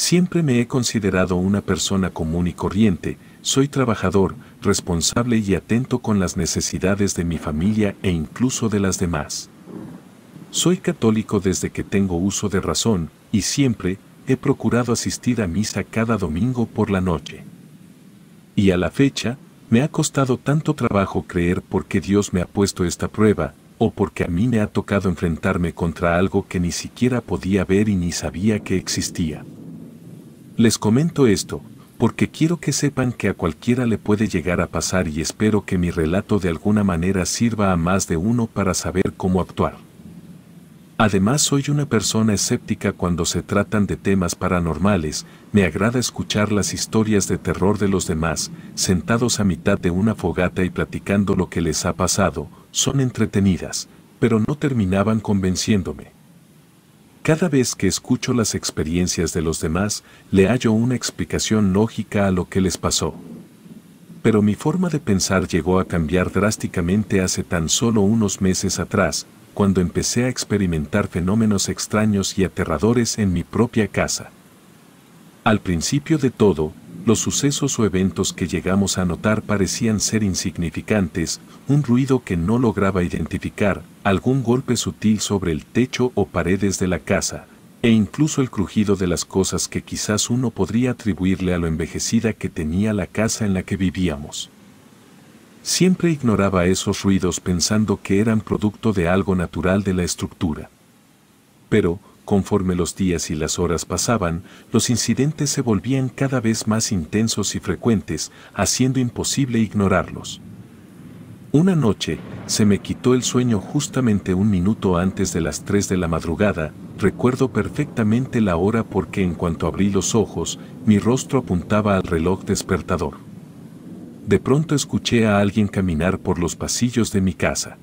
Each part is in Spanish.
Siempre me he considerado una persona común y corriente, soy trabajador, responsable y atento con las necesidades de mi familia e incluso de las demás. Soy católico desde que tengo uso de razón y siempre he procurado asistir a misa cada domingo por la noche. Y a la fecha, me ha costado tanto trabajo creer por qué Dios me ha puesto esta prueba, o porque a mí me ha tocado enfrentarme contra algo que ni siquiera podía ver y ni sabía que existía. Les comento esto, porque quiero que sepan que a cualquiera le puede llegar a pasar y espero que mi relato de alguna manera sirva a más de uno para saber cómo actuar. Además soy una persona escéptica cuando se tratan de temas paranormales, me agrada escuchar las historias de terror de los demás, sentados a mitad de una fogata y platicando lo que les ha pasado, son entretenidas, pero no terminaban convenciéndome. Cada vez que escucho las experiencias de los demás, le hallo una explicación lógica a lo que les pasó. Pero mi forma de pensar llegó a cambiar drásticamente hace tan solo unos meses atrás, cuando empecé a experimentar fenómenos extraños y aterradores en mi propia casa. Al principio de todo, los sucesos o eventos que llegamos a notar parecían ser insignificantes, un ruido que no lograba identificar, algún golpe sutil sobre el techo o paredes de la casa, e incluso el crujido de las cosas que quizás uno podría atribuirle a lo envejecida que tenía la casa en la que vivíamos. Siempre ignoraba esos ruidos pensando que eran producto de algo natural de la estructura. Pero, Conforme los días y las horas pasaban, los incidentes se volvían cada vez más intensos y frecuentes, haciendo imposible ignorarlos. Una noche, se me quitó el sueño justamente un minuto antes de las 3 de la madrugada, recuerdo perfectamente la hora porque en cuanto abrí los ojos, mi rostro apuntaba al reloj despertador. De pronto escuché a alguien caminar por los pasillos de mi casa.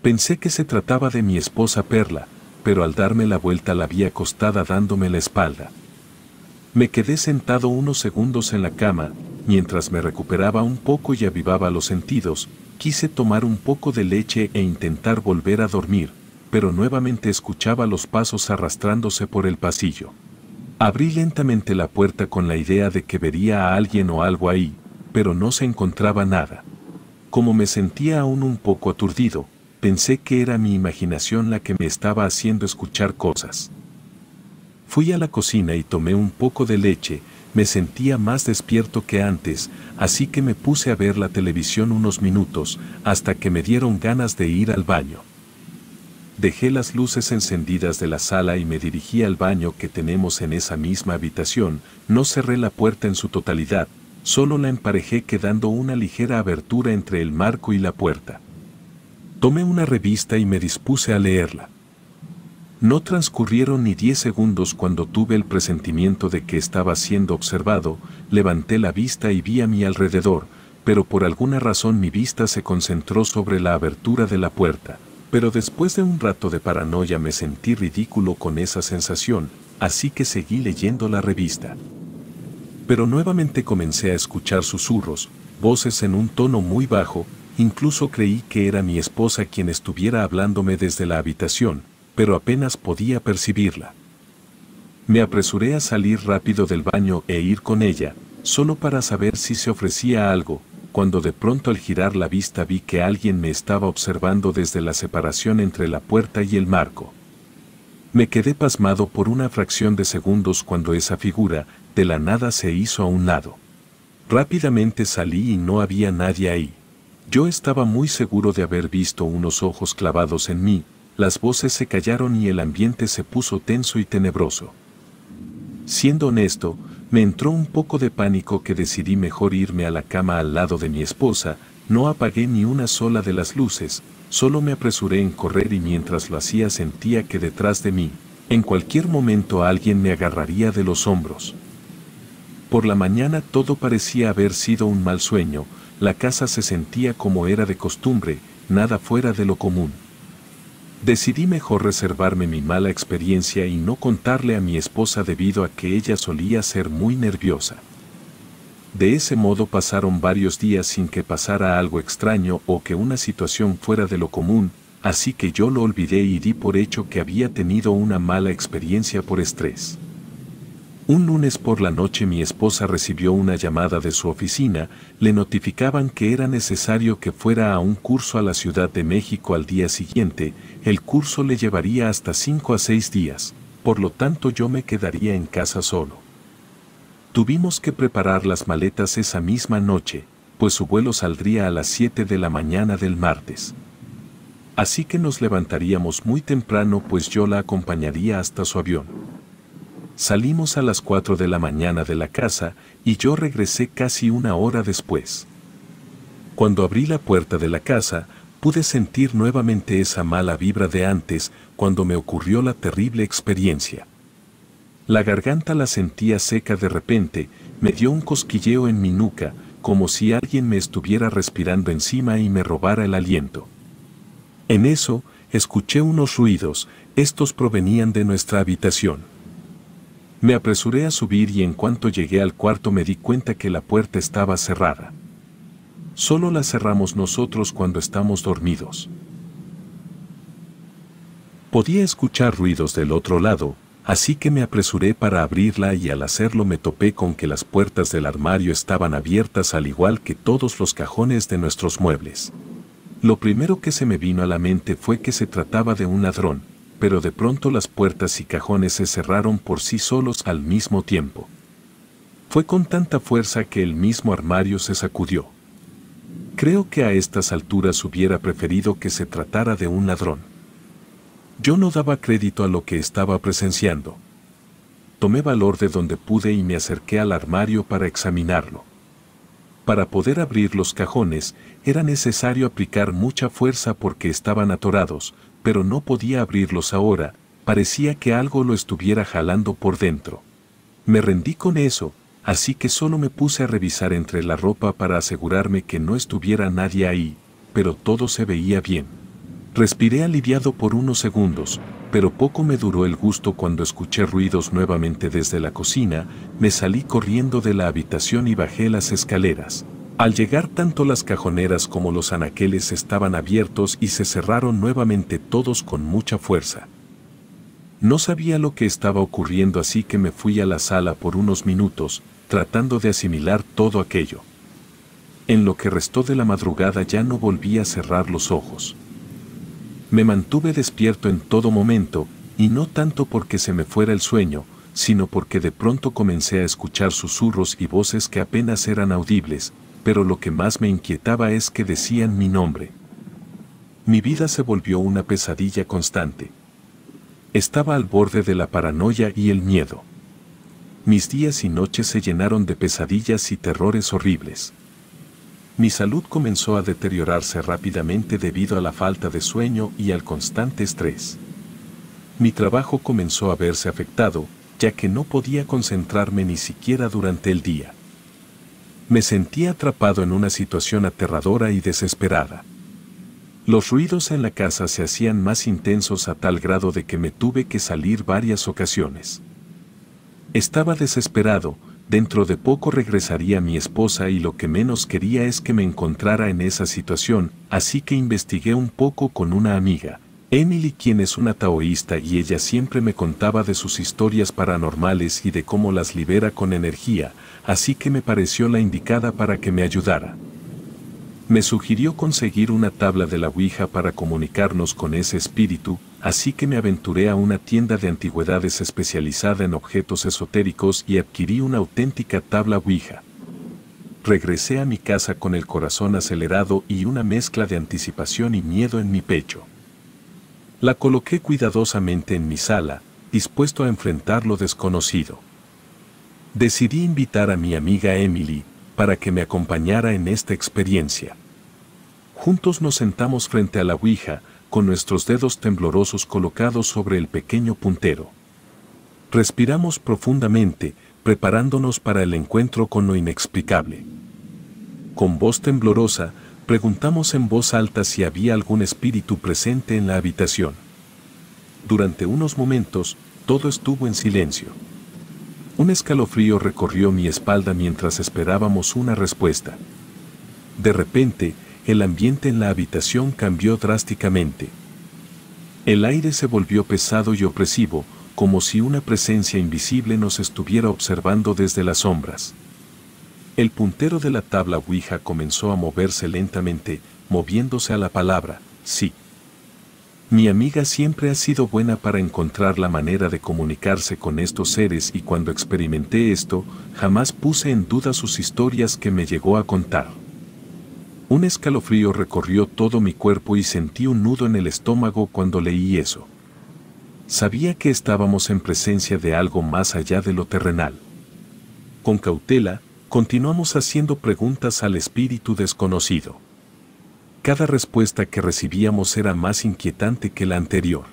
Pensé que se trataba de mi esposa Perla, pero al darme la vuelta la vi acostada dándome la espalda. Me quedé sentado unos segundos en la cama, mientras me recuperaba un poco y avivaba los sentidos, quise tomar un poco de leche e intentar volver a dormir, pero nuevamente escuchaba los pasos arrastrándose por el pasillo. Abrí lentamente la puerta con la idea de que vería a alguien o algo ahí, pero no se encontraba nada. Como me sentía aún un poco aturdido, pensé que era mi imaginación la que me estaba haciendo escuchar cosas. Fui a la cocina y tomé un poco de leche, me sentía más despierto que antes, así que me puse a ver la televisión unos minutos, hasta que me dieron ganas de ir al baño. Dejé las luces encendidas de la sala y me dirigí al baño que tenemos en esa misma habitación, no cerré la puerta en su totalidad, solo la emparejé quedando una ligera abertura entre el marco y la puerta. Tomé una revista y me dispuse a leerla. No transcurrieron ni diez segundos cuando tuve el presentimiento de que estaba siendo observado, levanté la vista y vi a mi alrededor, pero por alguna razón mi vista se concentró sobre la abertura de la puerta. Pero después de un rato de paranoia me sentí ridículo con esa sensación, así que seguí leyendo la revista. Pero nuevamente comencé a escuchar susurros, voces en un tono muy bajo, Incluso creí que era mi esposa quien estuviera hablándome desde la habitación, pero apenas podía percibirla. Me apresuré a salir rápido del baño e ir con ella, solo para saber si se ofrecía algo, cuando de pronto al girar la vista vi que alguien me estaba observando desde la separación entre la puerta y el marco. Me quedé pasmado por una fracción de segundos cuando esa figura de la nada se hizo a un lado. Rápidamente salí y no había nadie ahí. Yo estaba muy seguro de haber visto unos ojos clavados en mí, las voces se callaron y el ambiente se puso tenso y tenebroso. Siendo honesto, me entró un poco de pánico que decidí mejor irme a la cama al lado de mi esposa, no apagué ni una sola de las luces, solo me apresuré en correr y mientras lo hacía sentía que detrás de mí, en cualquier momento alguien me agarraría de los hombros. Por la mañana todo parecía haber sido un mal sueño, la casa se sentía como era de costumbre, nada fuera de lo común. Decidí mejor reservarme mi mala experiencia y no contarle a mi esposa debido a que ella solía ser muy nerviosa. De ese modo pasaron varios días sin que pasara algo extraño o que una situación fuera de lo común, así que yo lo olvidé y di por hecho que había tenido una mala experiencia por estrés. Un lunes por la noche mi esposa recibió una llamada de su oficina, le notificaban que era necesario que fuera a un curso a la Ciudad de México al día siguiente, el curso le llevaría hasta 5 a 6 días, por lo tanto yo me quedaría en casa solo. Tuvimos que preparar las maletas esa misma noche, pues su vuelo saldría a las 7 de la mañana del martes. Así que nos levantaríamos muy temprano pues yo la acompañaría hasta su avión. Salimos a las 4 de la mañana de la casa y yo regresé casi una hora después. Cuando abrí la puerta de la casa, pude sentir nuevamente esa mala vibra de antes cuando me ocurrió la terrible experiencia. La garganta la sentía seca de repente, me dio un cosquilleo en mi nuca, como si alguien me estuviera respirando encima y me robara el aliento. En eso, escuché unos ruidos, estos provenían de nuestra habitación. Me apresuré a subir y en cuanto llegué al cuarto me di cuenta que la puerta estaba cerrada. Solo la cerramos nosotros cuando estamos dormidos. Podía escuchar ruidos del otro lado, así que me apresuré para abrirla y al hacerlo me topé con que las puertas del armario estaban abiertas al igual que todos los cajones de nuestros muebles. Lo primero que se me vino a la mente fue que se trataba de un ladrón, pero de pronto las puertas y cajones se cerraron por sí solos al mismo tiempo. Fue con tanta fuerza que el mismo armario se sacudió. Creo que a estas alturas hubiera preferido que se tratara de un ladrón. Yo no daba crédito a lo que estaba presenciando. Tomé valor de donde pude y me acerqué al armario para examinarlo. Para poder abrir los cajones era necesario aplicar mucha fuerza porque estaban atorados, pero no podía abrirlos ahora, parecía que algo lo estuviera jalando por dentro. Me rendí con eso, así que solo me puse a revisar entre la ropa para asegurarme que no estuviera nadie ahí, pero todo se veía bien. Respiré aliviado por unos segundos, pero poco me duró el gusto cuando escuché ruidos nuevamente desde la cocina, me salí corriendo de la habitación y bajé las escaleras. Al llegar tanto las cajoneras como los anaqueles estaban abiertos y se cerraron nuevamente todos con mucha fuerza. No sabía lo que estaba ocurriendo así que me fui a la sala por unos minutos, tratando de asimilar todo aquello. En lo que restó de la madrugada ya no volví a cerrar los ojos. Me mantuve despierto en todo momento, y no tanto porque se me fuera el sueño, sino porque de pronto comencé a escuchar susurros y voces que apenas eran audibles, pero lo que más me inquietaba es que decían mi nombre. Mi vida se volvió una pesadilla constante. Estaba al borde de la paranoia y el miedo. Mis días y noches se llenaron de pesadillas y terrores horribles. Mi salud comenzó a deteriorarse rápidamente debido a la falta de sueño y al constante estrés. Mi trabajo comenzó a verse afectado, ya que no podía concentrarme ni siquiera durante el día me sentí atrapado en una situación aterradora y desesperada. Los ruidos en la casa se hacían más intensos a tal grado de que me tuve que salir varias ocasiones. Estaba desesperado, dentro de poco regresaría mi esposa y lo que menos quería es que me encontrara en esa situación, así que investigué un poco con una amiga, Emily, quien es una taoísta y ella siempre me contaba de sus historias paranormales y de cómo las libera con energía, así que me pareció la indicada para que me ayudara. Me sugirió conseguir una tabla de la Ouija para comunicarnos con ese espíritu, así que me aventuré a una tienda de antigüedades especializada en objetos esotéricos y adquirí una auténtica tabla Ouija. Regresé a mi casa con el corazón acelerado y una mezcla de anticipación y miedo en mi pecho. La coloqué cuidadosamente en mi sala, dispuesto a enfrentar lo desconocido. Decidí invitar a mi amiga Emily para que me acompañara en esta experiencia. Juntos nos sentamos frente a la Ouija, con nuestros dedos temblorosos colocados sobre el pequeño puntero. Respiramos profundamente, preparándonos para el encuentro con lo inexplicable. Con voz temblorosa, Preguntamos en voz alta si había algún espíritu presente en la habitación. Durante unos momentos, todo estuvo en silencio. Un escalofrío recorrió mi espalda mientras esperábamos una respuesta. De repente, el ambiente en la habitación cambió drásticamente. El aire se volvió pesado y opresivo, como si una presencia invisible nos estuviera observando desde las sombras. El puntero de la tabla Ouija comenzó a moverse lentamente, moviéndose a la palabra, sí. Mi amiga siempre ha sido buena para encontrar la manera de comunicarse con estos seres y cuando experimenté esto, jamás puse en duda sus historias que me llegó a contar. Un escalofrío recorrió todo mi cuerpo y sentí un nudo en el estómago cuando leí eso. Sabía que estábamos en presencia de algo más allá de lo terrenal. Con cautela, continuamos haciendo preguntas al espíritu desconocido. Cada respuesta que recibíamos era más inquietante que la anterior.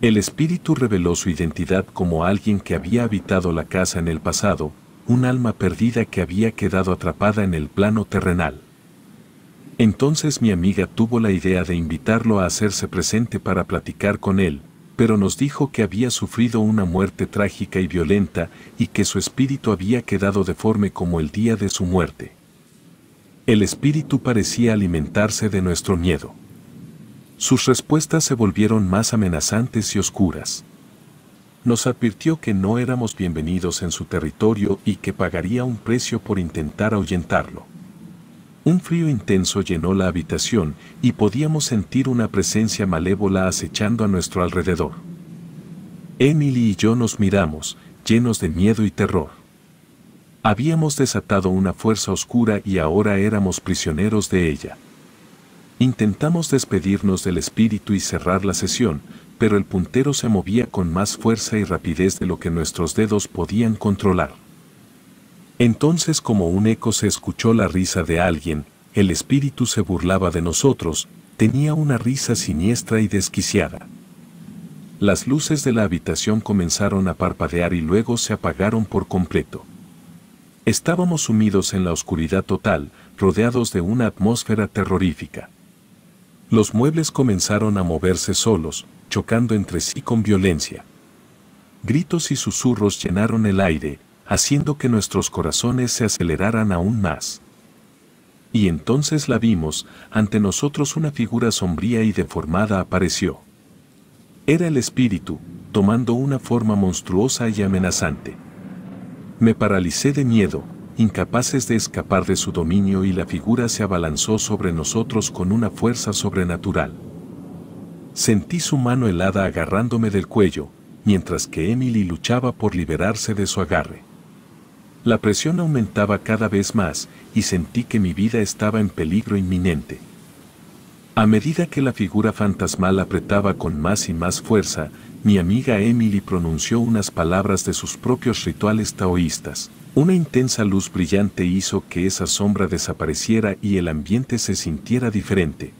El espíritu reveló su identidad como alguien que había habitado la casa en el pasado, un alma perdida que había quedado atrapada en el plano terrenal. Entonces mi amiga tuvo la idea de invitarlo a hacerse presente para platicar con él, pero nos dijo que había sufrido una muerte trágica y violenta y que su espíritu había quedado deforme como el día de su muerte. El espíritu parecía alimentarse de nuestro miedo. Sus respuestas se volvieron más amenazantes y oscuras. Nos advirtió que no éramos bienvenidos en su territorio y que pagaría un precio por intentar ahuyentarlo. Un frío intenso llenó la habitación y podíamos sentir una presencia malévola acechando a nuestro alrededor. Emily y yo nos miramos, llenos de miedo y terror. Habíamos desatado una fuerza oscura y ahora éramos prisioneros de ella. Intentamos despedirnos del espíritu y cerrar la sesión, pero el puntero se movía con más fuerza y rapidez de lo que nuestros dedos podían controlar. Entonces como un eco se escuchó la risa de alguien, el espíritu se burlaba de nosotros, tenía una risa siniestra y desquiciada. Las luces de la habitación comenzaron a parpadear y luego se apagaron por completo. Estábamos sumidos en la oscuridad total, rodeados de una atmósfera terrorífica. Los muebles comenzaron a moverse solos, chocando entre sí con violencia. Gritos y susurros llenaron el aire, haciendo que nuestros corazones se aceleraran aún más. Y entonces la vimos, ante nosotros una figura sombría y deformada apareció. Era el espíritu, tomando una forma monstruosa y amenazante. Me paralicé de miedo, incapaces de escapar de su dominio y la figura se abalanzó sobre nosotros con una fuerza sobrenatural. Sentí su mano helada agarrándome del cuello, mientras que Emily luchaba por liberarse de su agarre. La presión aumentaba cada vez más y sentí que mi vida estaba en peligro inminente. A medida que la figura fantasmal apretaba con más y más fuerza, mi amiga Emily pronunció unas palabras de sus propios rituales taoístas. Una intensa luz brillante hizo que esa sombra desapareciera y el ambiente se sintiera diferente.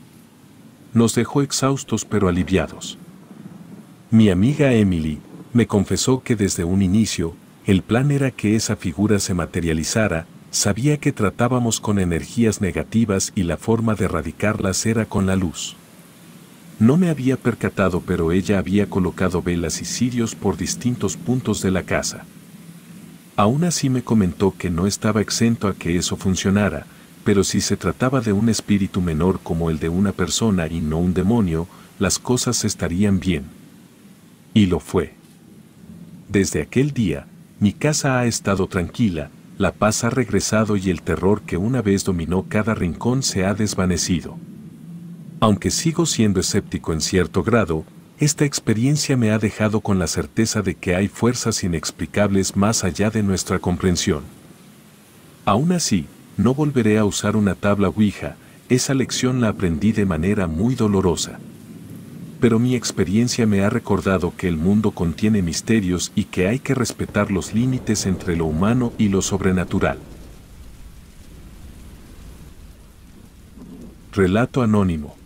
Nos dejó exhaustos pero aliviados. Mi amiga Emily me confesó que desde un inicio el plan era que esa figura se materializara, sabía que tratábamos con energías negativas y la forma de erradicarlas era con la luz. No me había percatado pero ella había colocado velas y cirios por distintos puntos de la casa. Aún así me comentó que no estaba exento a que eso funcionara, pero si se trataba de un espíritu menor como el de una persona y no un demonio, las cosas estarían bien. Y lo fue. Desde aquel día, mi casa ha estado tranquila, la paz ha regresado y el terror que una vez dominó cada rincón se ha desvanecido. Aunque sigo siendo escéptico en cierto grado, esta experiencia me ha dejado con la certeza de que hay fuerzas inexplicables más allá de nuestra comprensión. Aún así, no volveré a usar una tabla Ouija, esa lección la aprendí de manera muy dolorosa pero mi experiencia me ha recordado que el mundo contiene misterios y que hay que respetar los límites entre lo humano y lo sobrenatural. Relato anónimo